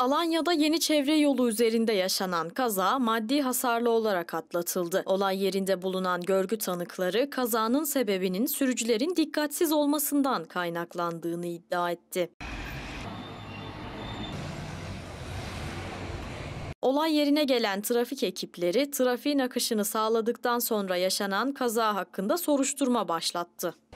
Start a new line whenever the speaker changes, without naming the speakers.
Alanya'da yeni çevre yolu üzerinde yaşanan kaza maddi hasarlı olarak atlatıldı. Olay yerinde bulunan görgü tanıkları kazanın sebebinin sürücülerin dikkatsiz olmasından kaynaklandığını iddia etti. Olay yerine gelen trafik ekipleri trafiğin akışını sağladıktan sonra yaşanan kaza hakkında soruşturma başlattı.